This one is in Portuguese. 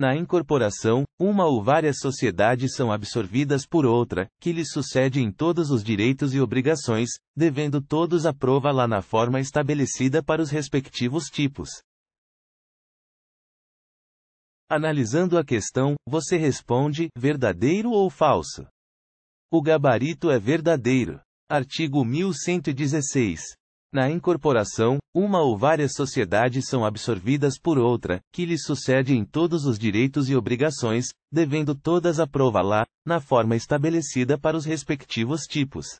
Na incorporação, uma ou várias sociedades são absorvidas por outra, que lhes sucede em todos os direitos e obrigações, devendo todos a prova lá na forma estabelecida para os respectivos tipos. Analisando a questão, você responde: verdadeiro ou falso? O gabarito é verdadeiro. Artigo 1116. Na incorporação, uma ou várias sociedades são absorvidas por outra, que lhes sucede em todos os direitos e obrigações, devendo todas aprovar lá, na forma estabelecida para os respectivos tipos.